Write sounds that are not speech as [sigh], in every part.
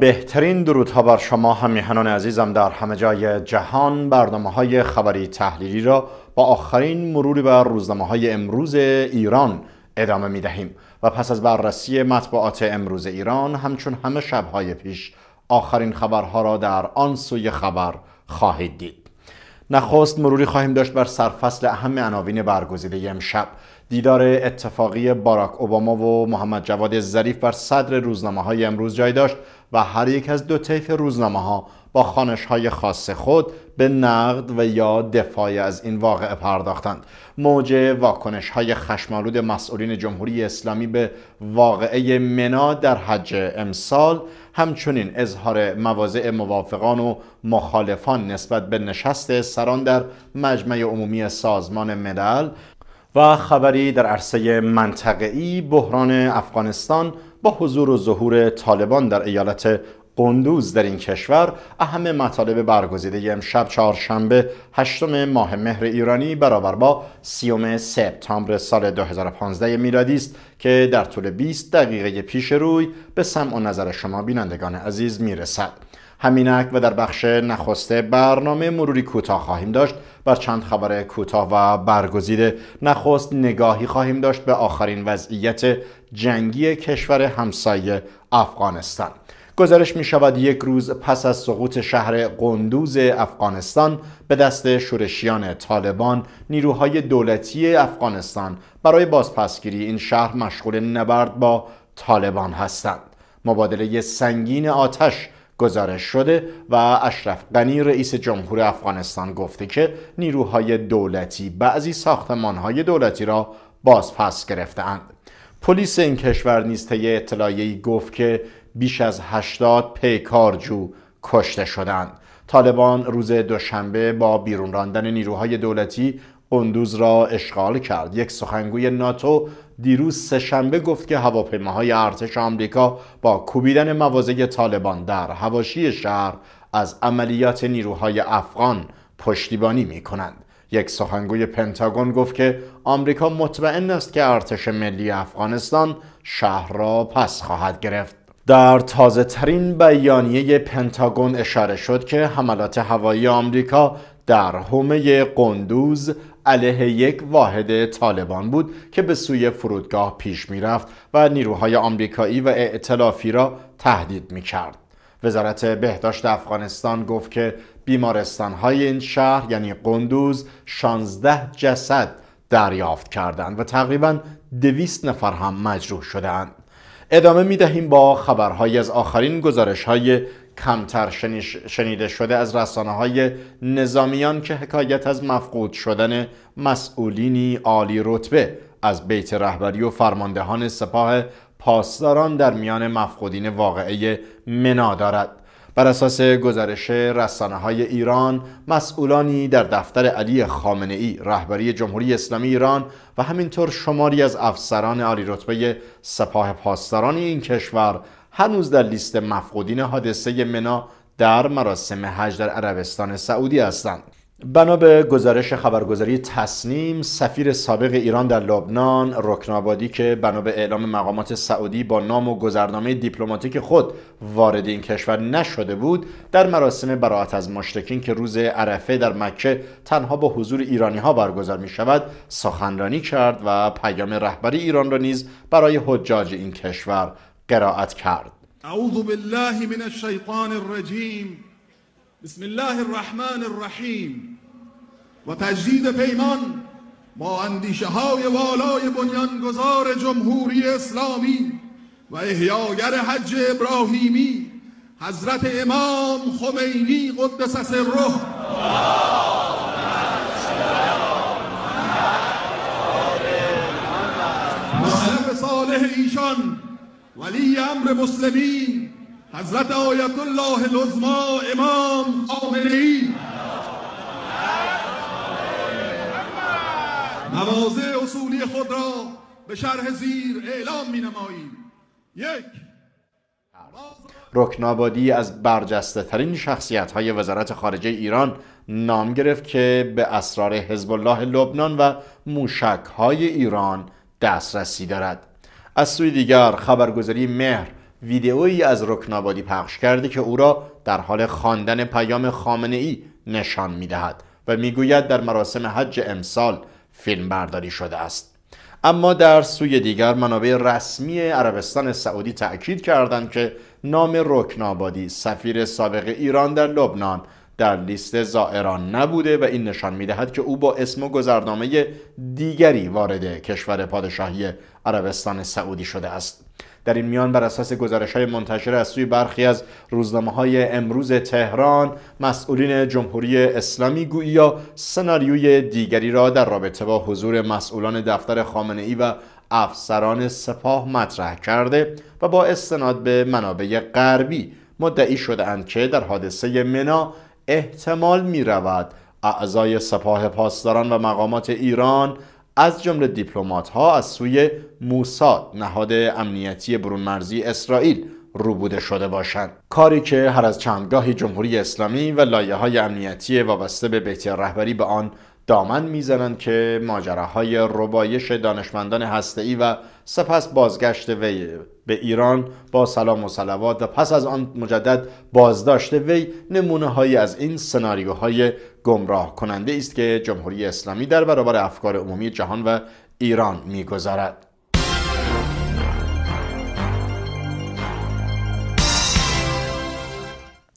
بهترین درودها بر شما همیهنان عزیزم در همه جای جهان برنامه های خبری تحلیلی را با آخرین مروری بر روزنامه های امروز ایران ادامه می دهیم و پس از بررسی مطبوعات امروز ایران همچون همه شبهای پیش آخرین خبرها را در آن سوی خبر خواهید دید نخست مروری خواهیم داشت بر سرفصل اهم عناوین برگزیده امشب دیدار اتفاقی باراک اوباما و محمد جواد ظریف بر صدر روزنامه های امروز جای داشت و هر یک از دو طیف روزنامه ها با های خاص خود به نقد و یا دفاع از این واقعه پرداختند موج واکنش های خشمالود مسئولین جمهوری اسلامی به واقعه منا در حج امسال همچنین اظهار مواضع موافقان و مخالفان نسبت به نشست سران در مجمع عمومی سازمان ملل و خبری در عرصه منطقه‌ای بحران افغانستان با حضور و ظهور طالبان در ایالت قندوز در این کشور اهم مطالب برگزیده امشب چهارشنبه هشتم ماه مهر ایرانی برابر با سیوم سپتامبر سال 2015 میلادی است که در طول 20 دقیقه پیش روی به سمع و نظر شما بینندگان عزیز میرسد همینک و در بخش نخست برنامه مروری کوتاه خواهیم داشت بر چند خبر کوتاه و برگزیده نخست نگاهی خواهیم داشت به آخرین وضعیت جنگی کشور همسایه افغانستان گزارش می شود یک روز پس از سقوط شهر قندوز افغانستان به دست شورشیان طالبان نیروهای دولتی افغانستان برای بازپسگیری این شهر مشغول نبرد با طالبان هستند مبادله سنگین آتش گزارش شده و اشرف غنی رئیس جمهور افغانستان گفته که نیروهای دولتی بعضی ساختمانهای دولتی را بازپس گرفتهاند پلیس این کشور نیز طی اطلاعیهای گفت که بیش از 80 پیکارجو کشته شدند طالبان روز دوشنبه با بیرون راندن نیروهای دولتی قندوز را اشغال کرد یک سخنگوی ناتو دیروز سهشنبه گفت که هواپیماهای ارتش آمریکا با کوبیدن مواضع طالبان در هواشی شهر از عملیات نیروهای افغان پشتیبانی می کنند. یک سخنگوی پنتاگون گفت که آمریکا مطمئن است که ارتش ملی افغانستان شهر را پس خواهد گرفت در تازه ترین بیانیه پنتاگون اشاره شد که حملات هوایی آمریکا در حومه قندوز علیه یک واحد طالبان بود که به سوی فرودگاه پیش میرفت و نیروهای آمریکایی و ائتلافی را تهدید می کرد. وزارت بهداشت افغانستان گفت که های این شهر یعنی قندوز 16 جسد دریافت کردند و تقریبا 200 نفر هم مجروح شدند. ادامه می دهیم با خبرهایی از آخرین گزارش های کمتر شنیده شده از رسانه های نظامیان که حکایت از مفقود شدن مسئولینی عالی رتبه از بیت رهبری و فرماندهان سپاه پاسداران در میان مفقودین واقعه منا دارد بر اساس گزارش رسانه های ایران مسئولانی در دفتر علی خامنه ای رهبری جمهوری اسلامی ایران و همینطور شماری از افسران عالی رتبه سپاه پاسداران این کشور هنوز در لیست مفقودین حادثه منا در مراسم حج در عربستان سعودی هستند بنا به گزارش خبرگزاری تصنیم سفیر سابق ایران در لبنان رکنابادی که بنا به اعلام مقامات سعودی با نام و گذرنامه دیپلماتیک خود وارد این کشور نشده بود در مراسم براعت از مشتکین که روز عرفه در مکه تنها با حضور ایرانی ها برگزار می شود سخنرانی کرد و پیام رهبری ایران را نیز برای حجاج این کشور قرائت کرد اعوذ بالله من الشیطان الرجیم بسم الله الرحمن الرحیم و تجدید پیمان با اندیشه های والای بنیانگذار جمهوری اسلامی و احیاگر حج ابراهیمی حضرت امام خمینی قدس سره مصرف صالح ایشان ولی امر مسلمین حضرت آیت الله لزما امام خامنه ای مواضع اصولی خود را به شرح زیر اعلام می یک رکنابادی از برجسته ترین شخصیت های وزارت خارجه ایران نام گرفت که به اسرار حزب الله لبنان و موشک های ایران دسترسی دارد از سوی دیگر خبرگزاری مهر ویدئویی از رکنابادی پخش کرده که او را در حال خواندن پیام خامنه ای نشان می و میگوید در مراسم حج امسال فیلمبرداری شده است اما در سوی دیگر منابع رسمی عربستان سعودی تأکید کردند که نام رکنابادی سفیر سابق ایران در لبنان در لیست زائران نبوده و این نشان میدهد که او با اسم و گذرنامه دیگری وارد کشور پادشاهی عربستان سعودی شده است در این میان بر اساس گزارش های منتشر از سوی برخی از روزنامه های امروز تهران مسئولین جمهوری اسلامی یا سناریوی دیگری را در رابطه با حضور مسئولان دفتر خامنه ای و افسران سپاه مطرح کرده و با استناد به منابع غربی مدعی اند که در حادثه منا احتمال می رود اعضای سپاه پاسداران و مقامات ایران از جمله دیپلمات‌ها ها از سوی موساد نهاد امنیتی برون مرزی اسرائیل روبوده شده باشند کاری که هر از چندگاهی جمهوری اسلامی و لایه های امنیتی وابسته به بیت رهبری به آن دامن میزنند که ماجراهای ربایش دانشمندان هسته‌ای و سپس بازگشت وی به ایران با سلام و سلوات و پس از آن مجدد بازداشت وی نمونه هایی از این سناریوهای گمراه کننده است که جمهوری اسلامی در برابر افکار عمومی جهان و ایران میگذارد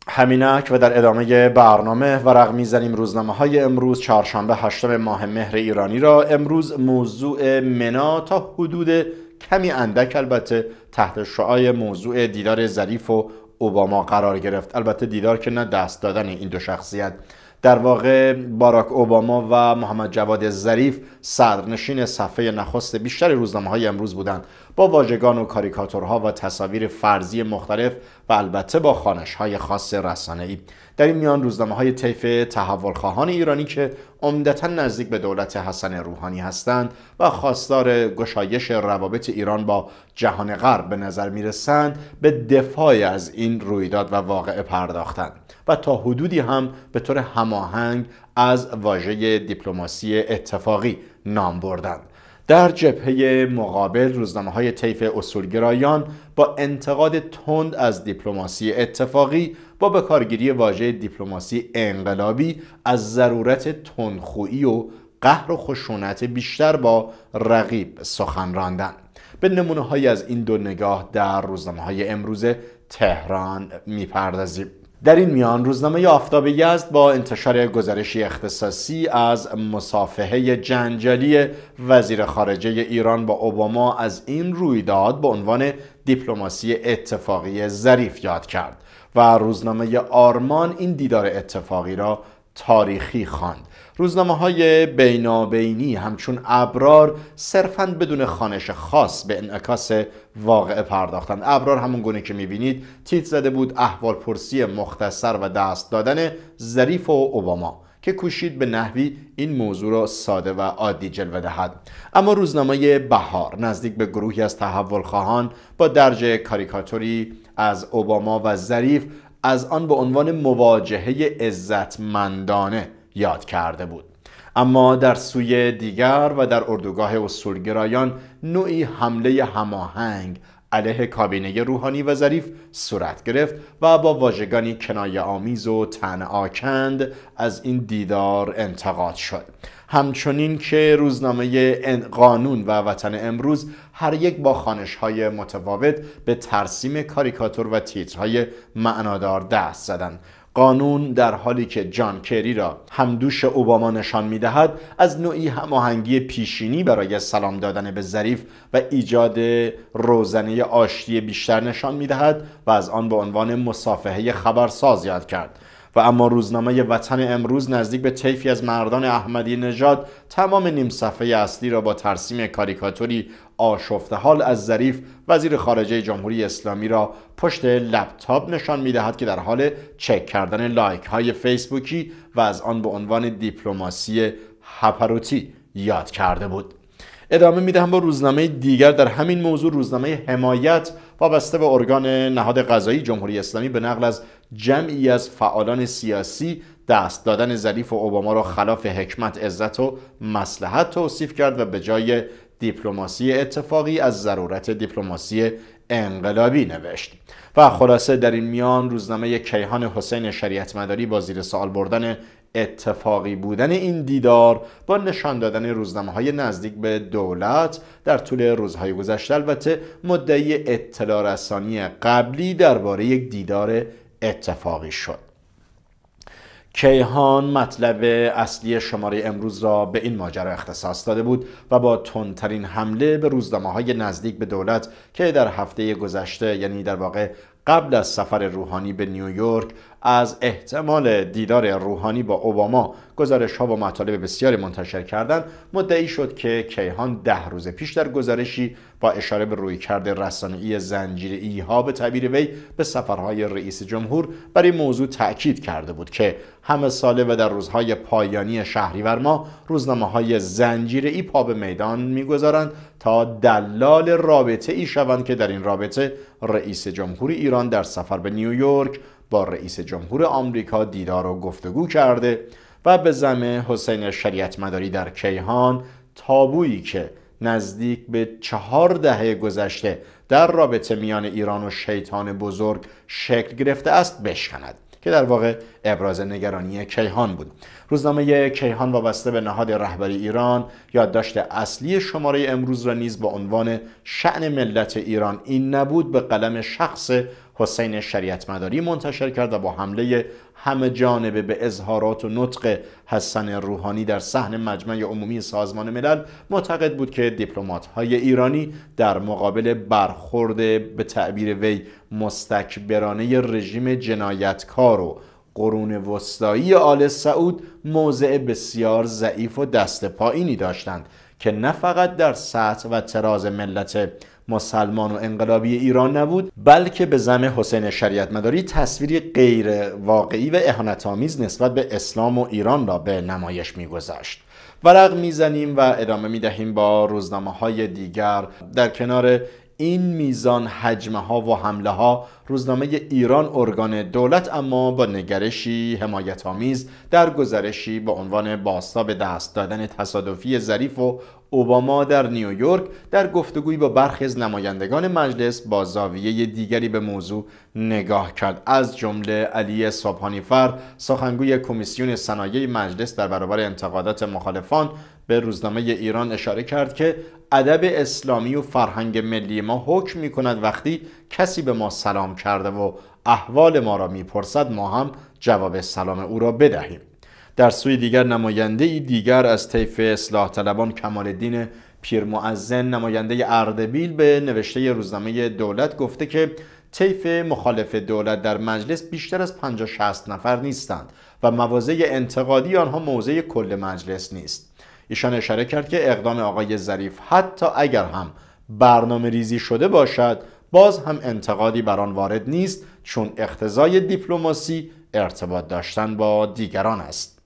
همینک و در ادامه برنامه و میزنیم روزنامه های امروز چهارشنبه هشتم ماه مهر ایرانی را امروز موضوع منا تا حدود کمی اندک البته تحت شعای موضوع دیدار ظریف و اوباما قرار گرفت البته دیدار که نه دست دادن این دو شخصیت در واقع باراک اوباما و محمد جواد ظریف صدرنشین صفحه نخست بیشتر روزنامه های امروز بودند با واژگان و کاریکاتورها و تصاویر فرضی مختلف و البته با خانش های خاص رسانه ای در این میان روزنامه های طیف تحولخواهان ایرانی که عمدتا نزدیک به دولت حسن روحانی هستند و خواستار گشایش روابط ایران با جهان غرب به نظر میرسند به دفاع از این رویداد و واقعه پرداختند و تا حدودی هم به طور هماهنگ از واژه دیپلماسی اتفاقی نام بردند در جبهه مقابل روزنامه های طیف اصولگرایان با انتقاد تند از دیپلماسی اتفاقی با بکارگیری واژه دیپلماسی انقلابی از ضرورت تندخویی و قهر و خشونت بیشتر با رقیب سخن راندن به نمونه های از این دو نگاه در روزنامه های امروز تهران میپردازیم در این میان روزنامه آفتاب یزد با انتشار گزارشی اختصاصی از مصافحه جنجالی وزیر خارجه ایران با اوباما از این رویداد به عنوان دیپلماسی اتفاقی ظریف یاد کرد و روزنامه آرمان این دیدار اتفاقی را تاریخی خواند روزنامه های بینابینی همچون ابرار صرفا بدون خانش خاص به انعکاس واقعه پرداختند ابرار همون گونه که میبینید تیت زده بود احوال پرسی مختصر و دست دادن ظریف و اوباما که کوشید به نحوی این موضوع را ساده و عادی جلوه دهد اما روزنامه بهار نزدیک به گروهی از تحول خواهان با درجه کاریکاتوری از اوباما و ظریف از آن به عنوان مواجهه عزتمندانه یاد کرده بود اما در سوی دیگر و در اردوگاه اصولگرایان نوعی حمله هماهنگ علیه کابینه روحانی و ظریف صورت گرفت و با واژگانی کنایه آمیز و تن آکند از این دیدار انتقاد شد همچنین که روزنامه قانون و وطن امروز هر یک با خانش های متفاوت به ترسیم کاریکاتور و تیترهای معنادار دست زدند قانون در حالی که جان کری را همدوش اوباما نشان دهد از نوعی هماهنگی پیشینی برای سلام دادن به ظریف و ایجاد روزنه آشتی بیشتر نشان دهد و از آن به عنوان مصافحه خبرساز یاد کرد و اما روزنامه وطن امروز نزدیک به طیفی از مردان احمدی نژاد تمام نیم صفحه اصلی را با ترسیم کاریکاتوری آشفته حال از ظریف وزیر خارجه جمهوری اسلامی را پشت لپتاپ نشان میدهد که در حال چک کردن لایک های فیسبوکی و از آن به عنوان دیپلماسی هپروتی یاد کرده بود ادامه میدهم با روزنامه دیگر در همین موضوع روزنامه حمایت وابسته به ارگان نهاد قضایی جمهوری اسلامی به نقل از جمعی از فعالان سیاسی دست دادن ظریف و اوباما را خلاف حکمت عزت و مسلحت توصیف کرد و به جای دیپلماسی اتفاقی از ضرورت دیپلماسی انقلابی نوشت و خلاصه در این میان روزنامه کیهان حسین شریعت مداری با زیر سوال بردن اتفاقی بودن این دیدار با نشان دادن روزنامه های نزدیک به دولت در طول روزهای گذشته البته مدعی اطلاع رسانی قبلی درباره یک دیدار اتفاقی شد کیهان مطلب اصلی شماره امروز را به این ماجرا اختصاص داده بود و با تندترین حمله به روزنامه های نزدیک به دولت که در هفته گذشته یعنی در واقع قبل از سفر روحانی به نیویورک از احتمال دیدار روحانی با اوباما گزارش ها و مطالب بسیاری منتشر کردند مدعی شد که کیهان ده روز پیش در گزارشی با اشاره به ای رسانه‌ای ای ها به تعبیر وی به سفرهای رئیس جمهور برای موضوع تاکید کرده بود که همه ساله و در روزهای پایانی شهریور ما روزنامه های زنجیره ای پا به میدان میگذارند تا دلال رابطه ای شوند که در این رابطه رئیس جمهور ایران در سفر به نیویورک با رئیس جمهور آمریکا دیدار و گفتگو کرده و به زم حسین شریعتمداری در کیهان تابویی که نزدیک به چهار دهه گذشته در رابطه میان ایران و شیطان بزرگ شکل گرفته است بشکند که در واقع ابراز نگرانی کیهان بود روزنامه کیهان وابسته به نهاد رهبری ایران یادداشت اصلی شماره امروز را نیز با عنوان شعن ملت ایران این نبود به قلم شخص حسین شریعت مداری منتشر کرد و با حمله همه جانبه به اظهارات و نطق حسن روحانی در صحن مجمع عمومی سازمان ملل معتقد بود که دیپلمات های ایرانی در مقابل برخورد به تعبیر وی مستکبرانه رژیم جنایتکار و قرون وسطایی آل سعود موضع بسیار ضعیف و دست پایینی داشتند که نه فقط در سطح و تراز ملت مسلمان و انقلابی ایران نبود بلکه به زم حسین شریعت مداری تصویری غیر واقعی و اهانت‌آمیز نسبت به اسلام و ایران را به نمایش میگذاشت ورق میزنیم و ادامه میدهیم با روزنامه های دیگر در کنار این میزان حجمه ها و حمله ها روزنامه ایران ارگان دولت اما با نگرشی حمایت آمیز در گزارشی با عنوان باستا به دست دادن تصادفی ظریف و اوباما در نیویورک در گفتگویی با برخی از نمایندگان مجلس با زاویه دیگری به موضوع نگاه کرد از جمله علی صبحانیفر سخنگوی کمیسیون صنایع مجلس در برابر انتقادات مخالفان به روزنامه ایران اشاره کرد که ادب اسلامی و فرهنگ ملی ما حکم می کند وقتی کسی به ما سلام کرده و احوال ما را میپرسد ما هم جواب سلام او را بدهیم در سوی دیگر نماینده ای دیگر از طیف اصلاح طلبان کمال پیر معزن نماینده اردبیل به نوشته روزنامه دولت گفته که طیف مخالف دولت در مجلس بیشتر از 50 60 نفر نیستند و مواضع انتقادی آنها موضع کل مجلس نیست ایشان اشاره کرد که اقدام آقای ظریف حتی اگر هم برنامه ریزی شده باشد باز هم انتقادی بر آن وارد نیست چون اختزای دیپلماسی ارتباط داشتن با دیگران است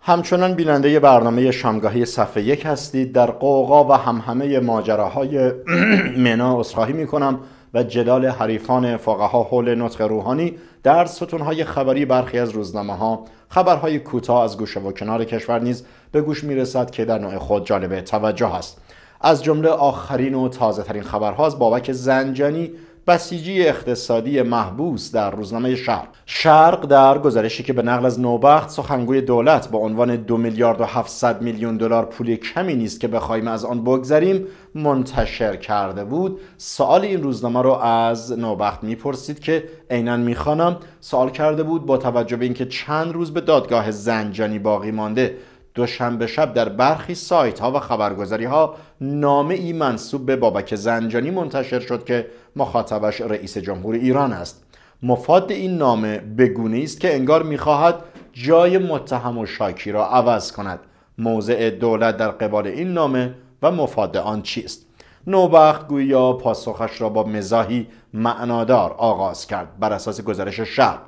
همچنان بیننده برنامه شامگاهی صفحه یک هستید در قوقا و همهمه ماجراهای [clears throat] منا اصخاهی می کنم و جدال حریفان فقها حول نطق روحانی در ستونهای خبری برخی از روزنامه ها خبرهای کوتاه از گوشه و کنار کشور نیز به گوش میرسد که در نوع خود جالب توجه است از جمله آخرین و تازه ترین خبرها از بابک زنجانی بسیجی اقتصادی محبوس در روزنامه شرق شرق در گزارشی که به نقل از نوبخت سخنگوی دولت با عنوان دو میلیارد و 700 میلیون دلار پول کمی نیست که بخوایم از آن بگذریم منتشر کرده بود سوال این روزنامه رو از نوبخت میپرسید که عینا میخوانم سوال کرده بود با توجه به اینکه چند روز به دادگاه زنجانی باقی مانده دوشنبه شب در برخی سایت ها و خبرگزاری ها نامه ای منصوب به بابک زنجانی منتشر شد که مخاطبش رئیس جمهور ایران است مفاد این نامه بگونه است که انگار میخواهد جای متهم و شاکی را عوض کند موضع دولت در قبال این نامه و مفاد آن چیست نوبخت گویا پاسخش را با مزاحی معنادار آغاز کرد بر اساس گزارش شرق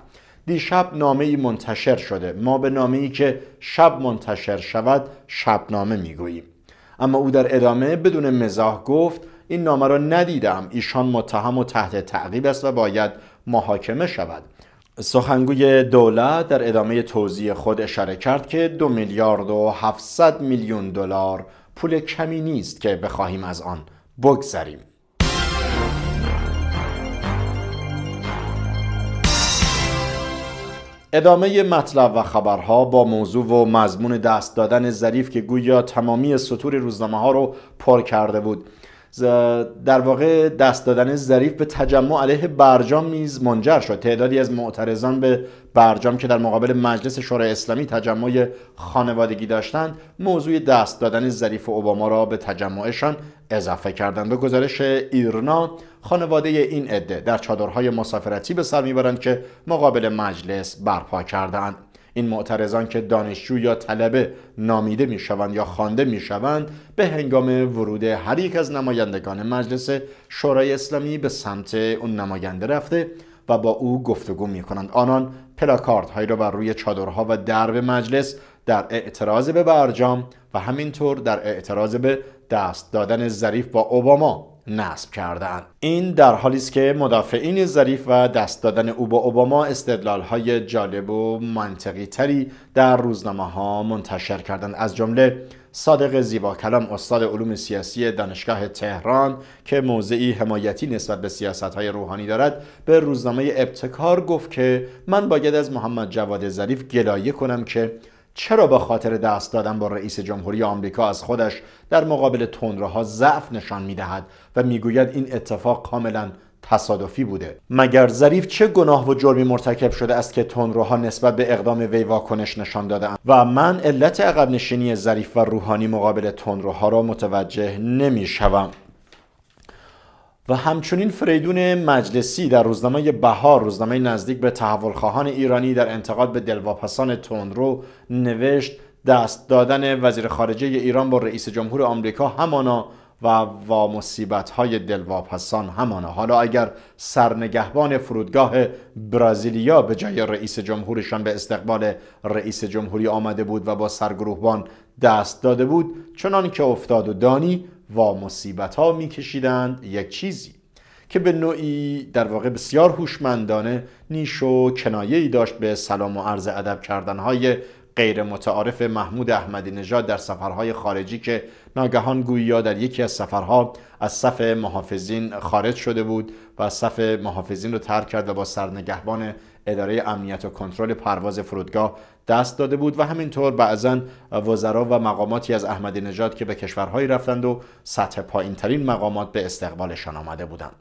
دیشب نامه ای منتشر شده ما به نامه ای که شب منتشر شود شبنامه میگوییم اما او در ادامه بدون مزاح گفت این نامه را ندیدم ایشان متهم و تحت تعقیب است و باید محاکمه شود سخنگوی دولت در ادامه توضیح خود اشاره کرد که دو میلیارد و 700 میلیون دلار پول کمی نیست که بخواهیم از آن بگذریم ادامه مطلب و خبرها با موضوع و مضمون دست دادن ظریف که گویا تمامی سطور روزنامه ها رو پر کرده بود در واقع دست دادن ظریف به تجمع علیه برجام نیز منجر شد تعدادی از معترضان به برجام که در مقابل مجلس شورای اسلامی تجمع خانوادگی داشتند موضوع دست دادن ظریف اوباما را به تجمعشان اضافه کردند به گزارش ایرنا خانواده این عده در چادرهای مسافرتی به سر میبرند که مقابل مجلس برپا کردند این معترضان که دانشجو یا طلبه نامیده میشوند یا خوانده میشوند به هنگام ورود هر یک از نمایندگان مجلس شورای اسلامی به سمت اون نماینده رفته و با او گفتگو می کنند آنان پلاکارد هایی را بر روی چادرها و درب مجلس در اعتراض به برجام و همینطور در اعتراض به دست دادن ظریف با اوباما نصب کردند این در حالی است که مدافعین ظریف و دست دادن او با اوباما های جالب و منطقی تری در روزنامه ها منتشر کردند از جمله صادق زیبا کلام استاد علوم سیاسی دانشگاه تهران که موضعی حمایتی نسبت به سیاست های روحانی دارد به روزنامه ابتکار گفت که من باید از محمد جواد ظریف گلایه کنم که چرا به خاطر دست دادن با رئیس جمهوری آمریکا از خودش در مقابل تندروها ضعف نشان میدهد و میگوید این اتفاق کاملا تصادفی بوده مگر ظریف چه گناه و جرمی مرتکب شده است که تندروها نسبت به اقدام وی واکنش نشان دادهاند و من علت عقب نشینی ظریف و روحانی مقابل تندروها را متوجه نمیشوم و همچنین فریدون مجلسی در روزنامه بهار روزنامه نزدیک به تحولخواهان ایرانی در انتقاد به دلواپسان تندرو نوشت دست دادن وزیر خارجه ایران با رئیس جمهور آمریکا همانا و و های دلواپسان همانا حالا اگر سرنگهبان فرودگاه برازیلیا به جای رئیس جمهورشان به استقبال رئیس جمهوری آمده بود و با سرگروهبان دست داده بود چنان که افتاد و دانی و مصیبت ها میکشیدند یک چیزی که به نوعی در واقع بسیار هوشمندانه نیش و کنایه داشت به سلام و عرض ادب کردن های غیر متعارف محمود احمدی نژاد در سفرهای خارجی که ناگهان گویا در یکی از سفرها از صف محافظین خارج شده بود و صف محافظین رو ترک کرد و با سرنگهبان اداره امنیت و کنترل پرواز فرودگاه دست داده بود و همینطور بعضا وزرا و مقاماتی از احمدی نژاد که به کشورهایی رفتند و سطح پایین ترین مقامات به استقبالشان آمده بودند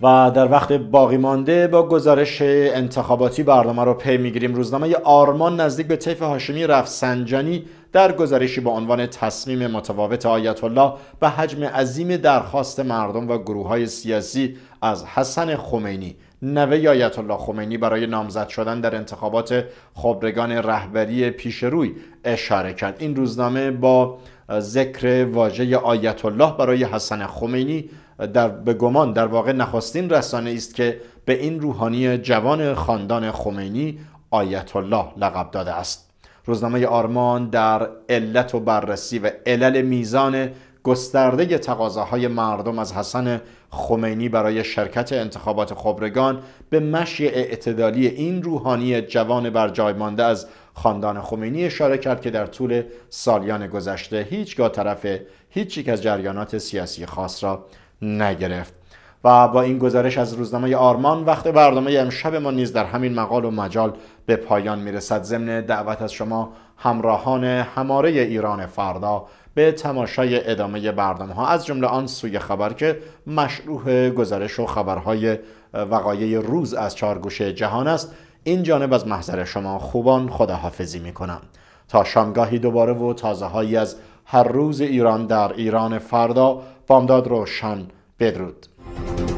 و در وقت باقی مانده با گزارش انتخاباتی برنامه رو پی میگیریم روزنامه آرمان نزدیک به طیف هاشمی رفسنجانی در گزارشی با عنوان تصمیم متفاوت آیت الله به حجم عظیم درخواست مردم و گروه های سیاسی از حسن خمینی نوه آیت الله خمینی برای نامزد شدن در انتخابات خبرگان رهبری پیشروی اشاره کرد این روزنامه با ذکر واژه آیت الله برای حسن خمینی در به گمان در واقع نخستین رسانه است که به این روحانی جوان خاندان خمینی آیت الله لقب داده است روزنامه آرمان در علت و بررسی و علل میزان گسترده تقاضاهای مردم از حسن خمینی برای شرکت انتخابات خبرگان به مشی اعتدالی این روحانی جوان بر جای مانده از خاندان خمینی اشاره کرد که در طول سالیان گذشته هیچگاه طرف هیچ از جریانات سیاسی خاص را نگرفت و با این گزارش از روزنامه آرمان وقت برنامه امشب ما نیز در همین مقال و مجال به پایان میرسد ضمن دعوت از شما همراهان هماره ایران فردا به تماشای ادامه برنامه ها از جمله آن سوی خبر که مشروع گزارش و خبرهای وقایع روز از چهار گوشه جهان است این جانب از محضر شما خوبان خداحافظی می تا شامگاهی دوباره و تازه هایی از هر روز ایران در ایران فردا بامداد روشن بدرود thank you